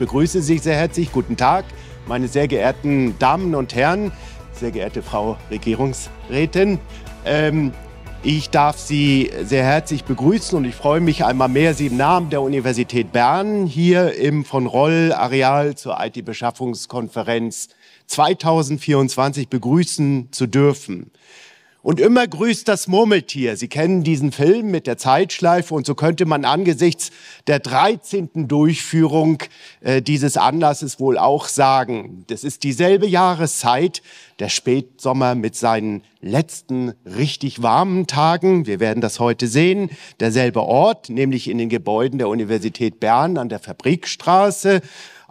begrüße Sie sehr herzlich. Guten Tag, meine sehr geehrten Damen und Herren, sehr geehrte Frau Regierungsrätin. Ähm, ich darf Sie sehr herzlich begrüßen und ich freue mich einmal mehr, Sie im Namen der Universität Bern hier im von Roll Areal zur IT-Beschaffungskonferenz 2024 begrüßen zu dürfen. Und immer grüßt das Murmeltier. Sie kennen diesen Film mit der Zeitschleife und so könnte man angesichts der 13. Durchführung äh, dieses Anlasses wohl auch sagen, das ist dieselbe Jahreszeit, der Spätsommer mit seinen letzten richtig warmen Tagen. Wir werden das heute sehen. Derselbe Ort, nämlich in den Gebäuden der Universität Bern an der Fabrikstraße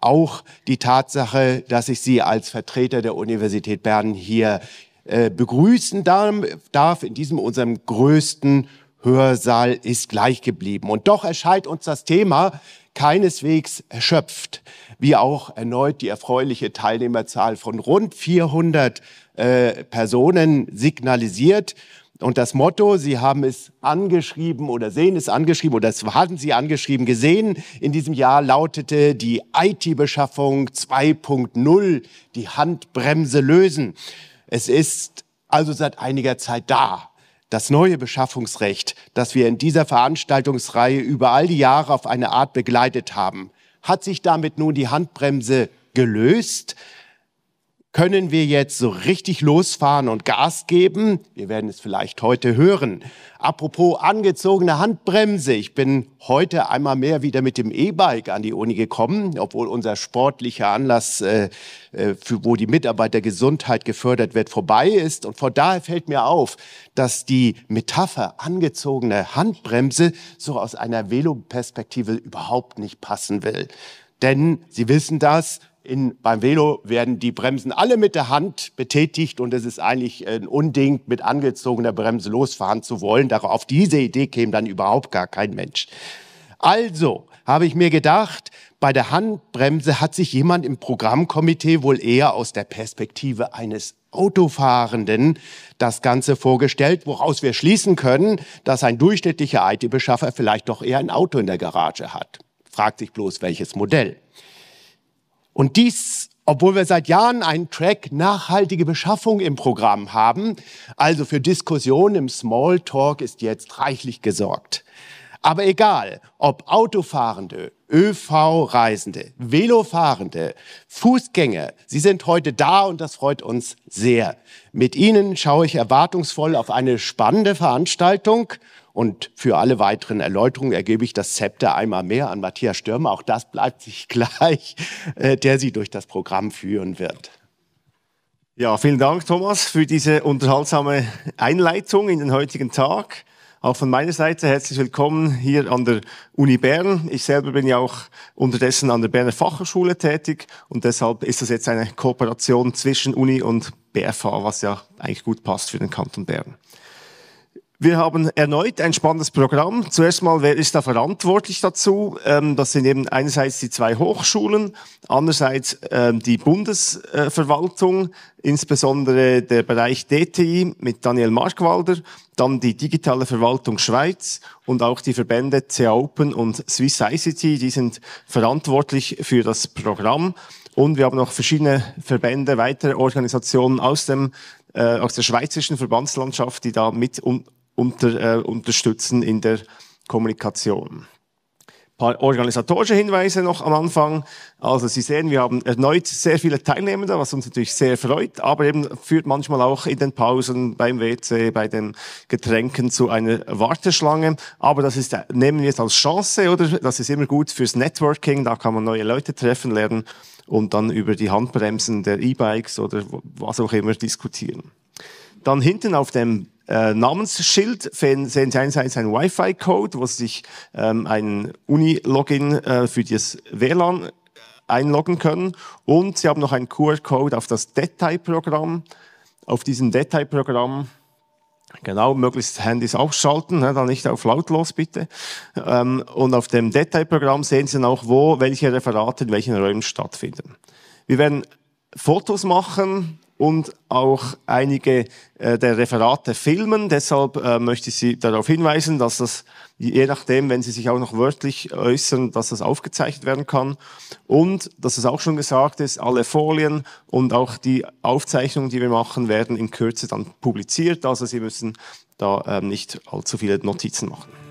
auch die Tatsache, dass ich Sie als Vertreter der Universität Bern hier äh, begrüßen darf in diesem unserem größten Hörsaal ist gleich geblieben. Und doch erscheint uns das Thema keineswegs erschöpft, wie auch erneut die erfreuliche Teilnehmerzahl von rund 400 äh, Personen signalisiert. Und das Motto, Sie haben es angeschrieben oder sehen es angeschrieben oder es hatten Sie angeschrieben gesehen, in diesem Jahr lautete die IT-Beschaffung 2.0, die Handbremse lösen. Es ist also seit einiger Zeit da. Das neue Beschaffungsrecht, das wir in dieser Veranstaltungsreihe über all die Jahre auf eine Art begleitet haben, hat sich damit nun die Handbremse gelöst können wir jetzt so richtig losfahren und Gas geben? Wir werden es vielleicht heute hören. Apropos angezogene Handbremse. Ich bin heute einmal mehr wieder mit dem E-Bike an die Uni gekommen, obwohl unser sportlicher Anlass, äh, äh für, wo die Mitarbeitergesundheit gefördert wird, vorbei ist. Und von daher fällt mir auf, dass die Metapher angezogene Handbremse so aus einer Veloperspektive überhaupt nicht passen will. Denn Sie wissen das, in, beim Velo werden die Bremsen alle mit der Hand betätigt und es ist eigentlich ein Unding, mit angezogener Bremse losfahren zu wollen. auf diese Idee käme dann überhaupt gar kein Mensch. Also habe ich mir gedacht, bei der Handbremse hat sich jemand im Programmkomitee wohl eher aus der Perspektive eines Autofahrenden das Ganze vorgestellt, woraus wir schließen können, dass ein durchschnittlicher IT-Beschaffer vielleicht doch eher ein Auto in der Garage hat. Fragt sich bloß, welches Modell. Und dies, obwohl wir seit Jahren einen Track nachhaltige Beschaffung im Programm haben. Also für Diskussionen im Smalltalk ist jetzt reichlich gesorgt. Aber egal, ob Autofahrende, ÖV-Reisende, Velofahrende, Fußgänger, Sie sind heute da und das freut uns sehr. Mit Ihnen schaue ich erwartungsvoll auf eine spannende Veranstaltung und für alle weiteren Erläuterungen ergebe ich das Zepter einmal mehr an Matthias Stürmer. Auch das bleibt sich gleich, äh, der Sie durch das Programm führen wird. Ja, vielen Dank, Thomas, für diese unterhaltsame Einleitung in den heutigen Tag. Auch von meiner Seite herzlich willkommen hier an der Uni Bern. Ich selber bin ja auch unterdessen an der Berner Fachhochschule tätig und deshalb ist das jetzt eine Kooperation zwischen Uni und BFH, was ja eigentlich gut passt für den Kanton Bern. Wir haben erneut ein spannendes Programm. Zuerst mal, wer ist da verantwortlich dazu? Ähm, das sind eben einerseits die zwei Hochschulen, andererseits ähm, die Bundesverwaltung, insbesondere der Bereich DTI mit Daniel Markwalder, dann die digitale Verwaltung Schweiz und auch die Verbände CA Open und Swiss ICT, die sind verantwortlich für das Programm. Und wir haben noch verschiedene Verbände, weitere Organisationen aus dem äh, aus der schweizerischen Verbandslandschaft, die da mit unter, äh, unterstützen in der Kommunikation. Ein paar organisatorische Hinweise noch am Anfang. Also Sie sehen, wir haben erneut sehr viele Teilnehmende, was uns natürlich sehr freut, aber eben führt manchmal auch in den Pausen beim WC, bei den Getränken zu einer Warteschlange. Aber das ist, äh, nehmen wir jetzt als Chance, oder? Das ist immer gut fürs Networking, da kann man neue Leute treffen lernen und dann über die Handbremsen der E-Bikes oder was auch immer diskutieren. Dann hinten auf dem äh, Namensschild sehen, sehen Sie einerseits einen Wi-Fi-Code, wo Sie sich ähm, ein Uni-Login äh, für das WLAN einloggen können. Und Sie haben noch einen QR-Code auf das Detailprogramm. Auf diesem Detailprogramm Genau, möglichst Handys ausschalten, ne, dann nicht auf lautlos bitte. Ähm, und auf dem Detailprogramm sehen Sie dann auch, wo welche Referate in welchen Räumen stattfinden. Wir werden Fotos machen, und auch einige äh, der Referate filmen. Deshalb äh, möchte ich Sie darauf hinweisen, dass das, je nachdem, wenn Sie sich auch noch wörtlich äußern, dass das aufgezeichnet werden kann. Und, dass es auch schon gesagt ist, alle Folien und auch die Aufzeichnungen, die wir machen, werden in Kürze dann publiziert. Also Sie müssen da äh, nicht allzu viele Notizen machen.